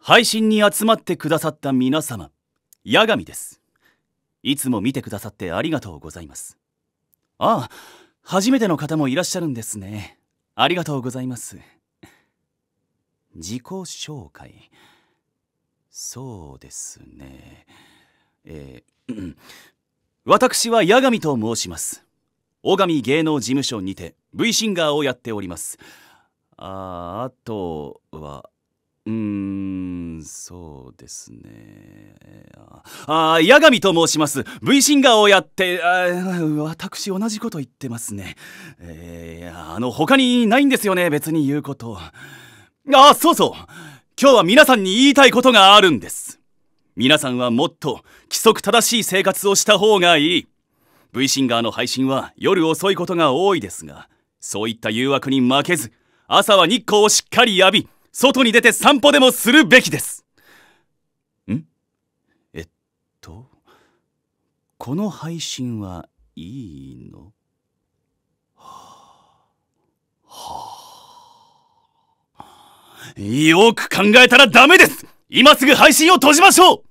配信に集まってくださった皆様八神ですいつも見てくださってありがとうございますああ初めての方もいらっしゃるんですねありがとうございます自己紹介そうですねえー、私は八神と申します尾神芸能事務所にて V シンガーをやっておりますああとはうんそうですね。ああ、八神と申します。V シンガーをやって、私同じこと言ってますね。えー、あの、他にないんですよね、別に言うこと。ああ、そうそう今日は皆さんに言いたいことがあるんです。皆さんはもっと規則正しい生活をした方がいい。V シンガーの配信は夜遅いことが多いですが、そういった誘惑に負けず、朝は日光をしっかり浴び、外に出て散歩でもするべきです。とこの配信はいいのはあ、はあ、よく考えたらダメです今すぐ配信を閉じましょう